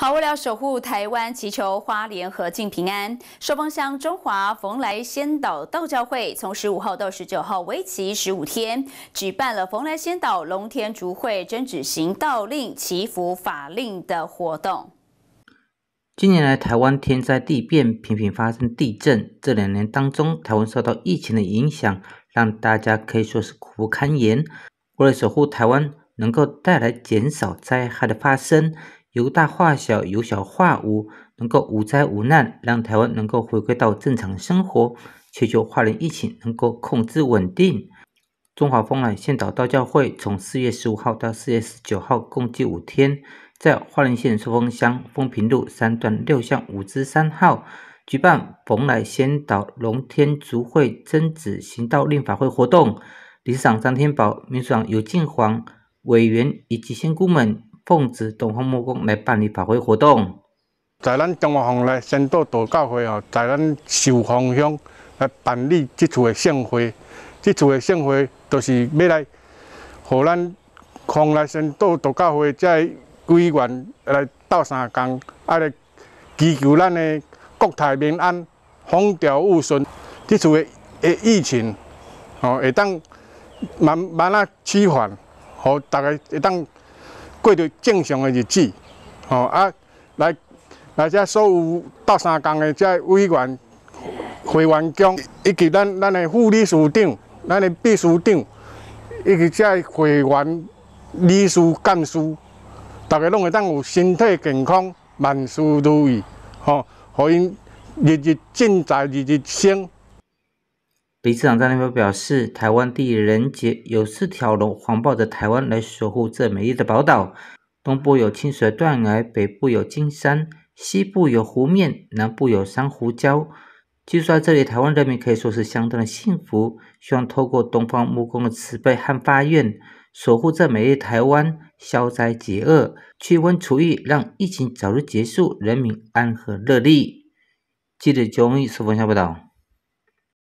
好，为了守护台湾，祈求花莲和静平安，寿封乡中华逢来仙岛道教会，从十五号到十九号，为期十五天，举办了逢来仙岛龙田竹会真旨行道令祈福法令的活动。近年来，台湾天灾地变频频发生，地震。这两年当中，台湾受到疫情的影响，让大家可以说是苦不堪言。为了守护台湾，能够带来减少灾害的发生。由大化小，由小化无，能够无灾无难，让台湾能够回归到正常生活。祈求华人疫情能够控制稳定。中华风来仙岛道教会从四月十五号到四月十九号，共计五天，在花莲县寿丰乡风平路三段六巷五之三号举办蓬莱仙岛龙天竹会增子行道令法会活动。理事长张天宝、秘书长尤进煌、委员以及仙姑们。奉旨，东方木工来办理法会活动。在咱中华方来，先岛大教会哦，在咱寿峰乡来办理这次的盛会。这次的盛会，就是要来，和咱方来先岛大教会这规员来斗三工，爱来祈求咱的国泰民安，风调雨顺。这次的疫情，哦，会当慢慢啊趋缓，吼大家会当。过着正常的日子，吼啊！来来，遮所有斗三工的遮委员、会员工，以及咱咱的副理事长、咱的秘书长，以及遮会员、理事、干事，大家拢会当有身体健康、万事如意，吼！互因日日进财，日日升。李市长张立边表示：“台湾地人杰，有四条龙环抱着台湾来守护这美丽的宝岛。东部有清水断崖，北部有金山，西部有湖面，南部有珊瑚礁。据说这里台湾人民可以说是相当的幸福。希望透过东方木工的慈悲和发愿，守护这美丽台湾，消灾解厄，驱瘟除疫，让疫情早日结束，人民安和乐利。”记者周毅，收方新闻报道。